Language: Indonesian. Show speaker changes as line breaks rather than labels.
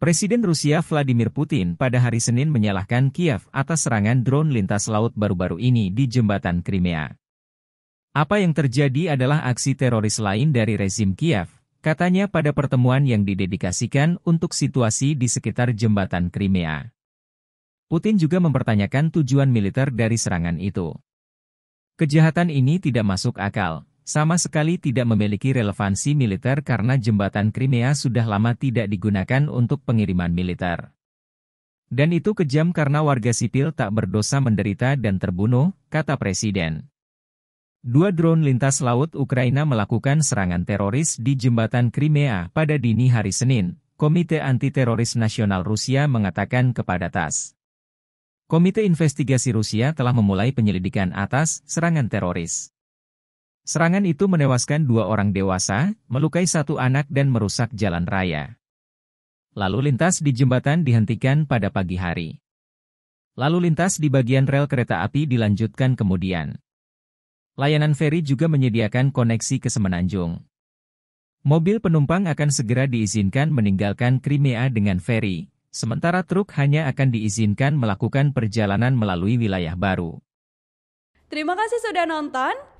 Presiden Rusia Vladimir Putin pada hari Senin menyalahkan Kiev atas serangan drone lintas laut baru-baru ini di jembatan Crimea. Apa yang terjadi adalah aksi teroris lain dari rezim Kiev, katanya pada pertemuan yang didedikasikan untuk situasi di sekitar jembatan Crimea. Putin juga mempertanyakan tujuan militer dari serangan itu. Kejahatan ini tidak masuk akal, sama sekali tidak memiliki relevansi militer karena jembatan Crimea sudah lama tidak digunakan untuk pengiriman militer. Dan itu kejam karena warga sipil tak berdosa menderita dan terbunuh, kata Presiden. Dua drone lintas laut Ukraina melakukan serangan teroris di jembatan Crimea pada dini hari Senin, Komite Antiteroris Nasional Rusia mengatakan kepada Tas. Komite Investigasi Rusia telah memulai penyelidikan atas serangan teroris. Serangan itu menewaskan dua orang dewasa, melukai satu anak dan merusak jalan raya. Lalu lintas di jembatan dihentikan pada pagi hari. Lalu lintas di bagian rel kereta api dilanjutkan kemudian. Layanan feri juga menyediakan koneksi ke Semenanjung. Mobil penumpang akan segera diizinkan meninggalkan Crimea dengan feri, sementara truk hanya akan diizinkan melakukan perjalanan melalui wilayah baru.
Terima kasih sudah nonton.